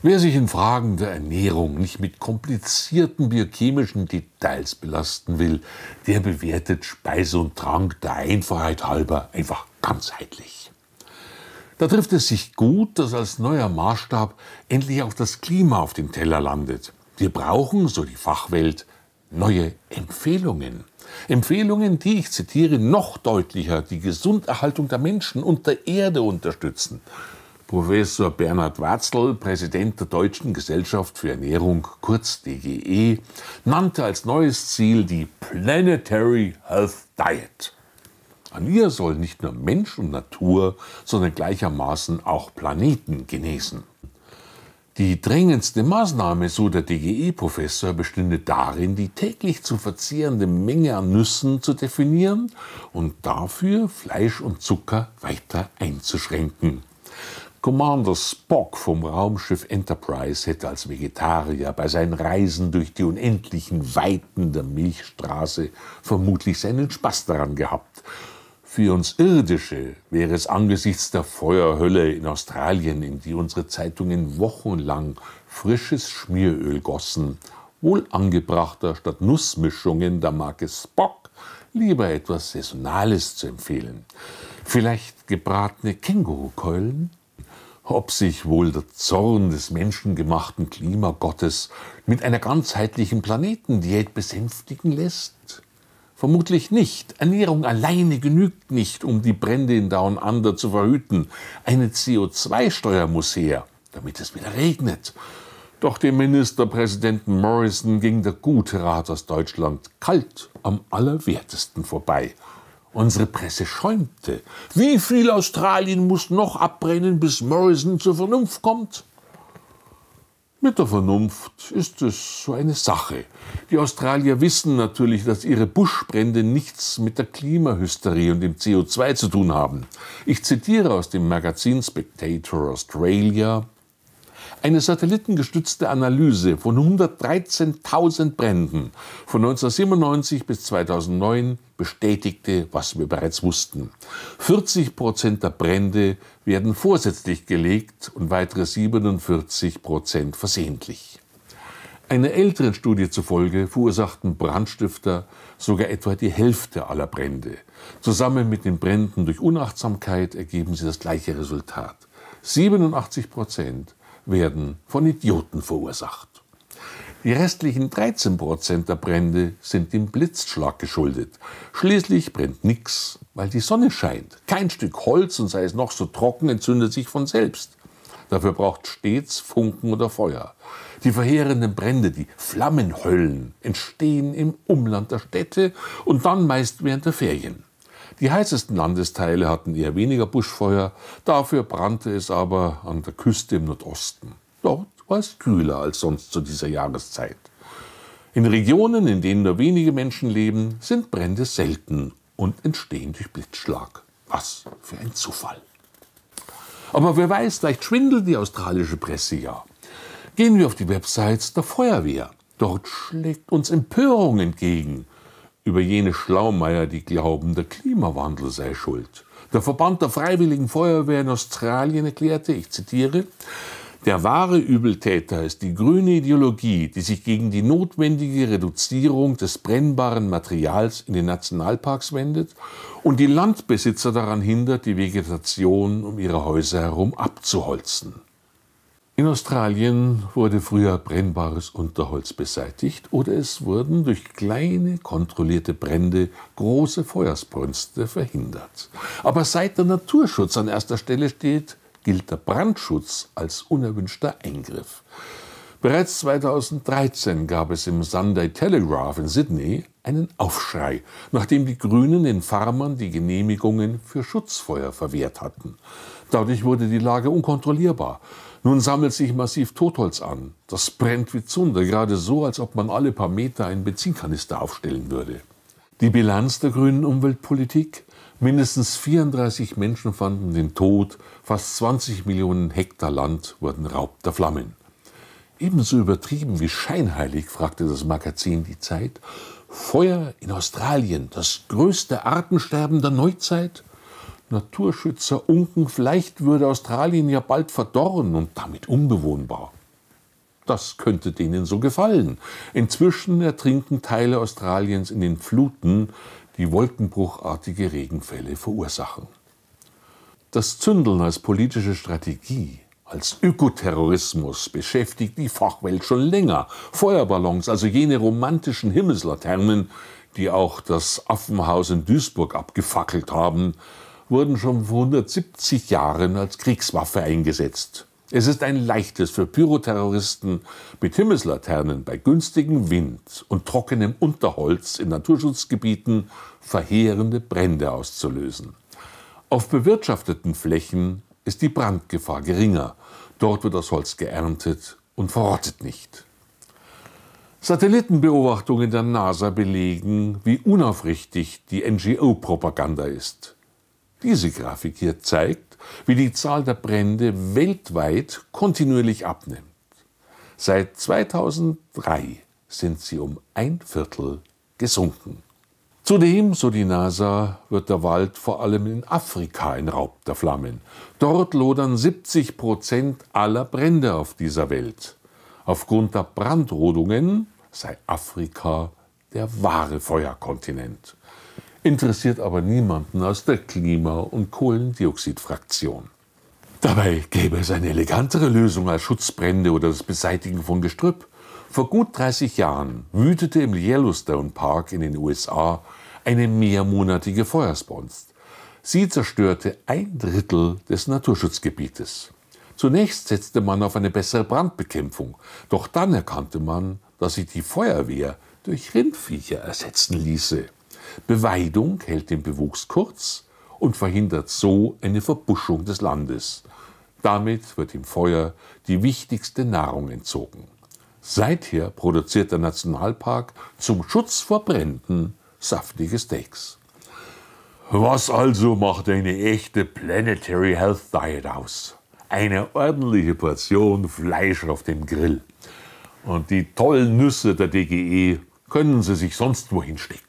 Wer sich in Fragen der Ernährung nicht mit komplizierten biochemischen Details belasten will, der bewertet Speise und Trank der Einfachheit halber einfach ganzheitlich. Da trifft es sich gut, dass als neuer Maßstab endlich auch das Klima auf dem Teller landet. Wir brauchen, so die Fachwelt, neue Empfehlungen. Empfehlungen, die, ich zitiere, noch deutlicher die Gesunderhaltung der Menschen und der Erde unterstützen. Professor Bernhard Watzl, Präsident der Deutschen Gesellschaft für Ernährung, kurz DGE, nannte als neues Ziel die Planetary Health Diet. An ihr soll nicht nur Mensch und Natur, sondern gleichermaßen auch Planeten genesen. Die drängendste Maßnahme, so der DGE-Professor, bestünde darin, die täglich zu verzehrende Menge an Nüssen zu definieren und dafür Fleisch und Zucker weiter einzuschränken. Commander Spock vom Raumschiff Enterprise hätte als Vegetarier bei seinen Reisen durch die unendlichen Weiten der Milchstraße vermutlich seinen Spaß daran gehabt. Für uns Irdische wäre es angesichts der Feuerhölle in Australien, in die unsere Zeitungen wochenlang frisches Schmieröl gossen, wohl angebrachter statt Nussmischungen der Marke Spock lieber etwas Saisonales zu empfehlen. Vielleicht gebratene Kängurukeulen? ob sich wohl der Zorn des menschengemachten Klimagottes mit einer ganzheitlichen Planetendiät besänftigen lässt? Vermutlich nicht. Ernährung alleine genügt nicht, um die Brände in Down Under zu verhüten. Eine CO2-Steuer muss her, damit es wieder regnet. Doch dem Ministerpräsidenten Morrison ging der gute Rat aus Deutschland kalt am allerwertesten vorbei. Unsere Presse schäumte. Wie viel Australien muss noch abbrennen, bis Morrison zur Vernunft kommt? Mit der Vernunft ist es so eine Sache. Die Australier wissen natürlich, dass ihre Buschbrände nichts mit der Klimahysterie und dem CO2 zu tun haben. Ich zitiere aus dem Magazin Spectator Australia. Eine satellitengestützte Analyse von 113.000 Bränden von 1997 bis 2009 bestätigte, was wir bereits wussten. 40 Prozent der Brände werden vorsätzlich gelegt und weitere 47 Prozent versehentlich. Einer älteren Studie zufolge verursachten Brandstifter sogar etwa die Hälfte aller Brände. Zusammen mit den Bränden durch Unachtsamkeit ergeben sie das gleiche Resultat. 87 Prozent werden von Idioten verursacht. Die restlichen 13 Prozent der Brände sind dem Blitzschlag geschuldet. Schließlich brennt nichts, weil die Sonne scheint. Kein Stück Holz und sei es noch so trocken, entzündet sich von selbst. Dafür braucht stets Funken oder Feuer. Die verheerenden Brände, die Flammenhöllen, entstehen im Umland der Städte und dann meist während der Ferien. Die heißesten Landesteile hatten eher weniger Buschfeuer, dafür brannte es aber an der Küste im Nordosten. Dort war es kühler als sonst zu dieser Jahreszeit. In Regionen, in denen nur wenige Menschen leben, sind Brände selten und entstehen durch Blitzschlag. Was für ein Zufall. Aber wer weiß, leicht schwindelt die australische Presse ja. Gehen wir auf die Websites der Feuerwehr. Dort schlägt uns Empörung entgegen über jene Schlaumeier, die glauben, der Klimawandel sei schuld. Der Verband der Freiwilligen Feuerwehr in Australien erklärte, ich zitiere, der wahre Übeltäter ist die grüne Ideologie, die sich gegen die notwendige Reduzierung des brennbaren Materials in den Nationalparks wendet und die Landbesitzer daran hindert, die Vegetation um ihre Häuser herum abzuholzen. In Australien wurde früher brennbares Unterholz beseitigt oder es wurden durch kleine kontrollierte Brände große Feuersbrünste verhindert. Aber seit der Naturschutz an erster Stelle steht, gilt der Brandschutz als unerwünschter Eingriff. Bereits 2013 gab es im Sunday Telegraph in Sydney einen Aufschrei, nachdem die Grünen den Farmern die Genehmigungen für Schutzfeuer verwehrt hatten. Dadurch wurde die Lage unkontrollierbar. Nun sammelt sich massiv Totholz an. Das brennt wie Zunder, gerade so, als ob man alle paar Meter einen Benzinkanister aufstellen würde. Die Bilanz der grünen Umweltpolitik? Mindestens 34 Menschen fanden den Tod, fast 20 Millionen Hektar Land wurden Raub der Flammen. Ebenso übertrieben wie scheinheilig, fragte das Magazin Die Zeit, Feuer in Australien, das größte Artensterben der Neuzeit? Naturschützer unken, vielleicht würde Australien ja bald verdorren und damit unbewohnbar. Das könnte denen so gefallen. Inzwischen ertrinken Teile Australiens in den Fluten, die wolkenbruchartige Regenfälle verursachen. Das Zündeln als politische Strategie, als Ökoterrorismus beschäftigt die Fachwelt schon länger. Feuerballons, also jene romantischen Himmelslaternen, die auch das Affenhaus in Duisburg abgefackelt haben, wurden schon vor 170 Jahren als Kriegswaffe eingesetzt. Es ist ein leichtes für Pyroterroristen mit Himmelslaternen bei günstigem Wind und trockenem Unterholz in Naturschutzgebieten verheerende Brände auszulösen. Auf bewirtschafteten Flächen ist die Brandgefahr geringer. Dort wird das Holz geerntet und verrottet nicht. Satellitenbeobachtungen der NASA belegen, wie unaufrichtig die NGO-Propaganda ist. Diese Grafik hier zeigt, wie die Zahl der Brände weltweit kontinuierlich abnimmt. Seit 2003 sind sie um ein Viertel gesunken. Zudem, so die NASA, wird der Wald vor allem in Afrika ein Raub der Flammen. Dort lodern 70 Prozent aller Brände auf dieser Welt. Aufgrund der Brandrodungen sei Afrika der wahre Feuerkontinent interessiert aber niemanden aus der Klima- und Kohlendioxidfraktion. Dabei gäbe es eine elegantere Lösung als Schutzbrände oder das Beseitigen von Gestrüpp. Vor gut 30 Jahren wütete im Yellowstone Park in den USA eine mehrmonatige Feuersbrunst. Sie zerstörte ein Drittel des Naturschutzgebietes. Zunächst setzte man auf eine bessere Brandbekämpfung, doch dann erkannte man, dass sich die Feuerwehr durch Rindviecher ersetzen ließe. Beweidung hält den Bewuchs kurz und verhindert so eine Verbuschung des Landes. Damit wird dem Feuer die wichtigste Nahrung entzogen. Seither produziert der Nationalpark zum Schutz vor Bränden saftige Steaks. Was also macht eine echte Planetary Health Diet aus? Eine ordentliche Portion Fleisch auf dem Grill. Und die tollen Nüsse der DGE können Sie sich sonst wohin stecken.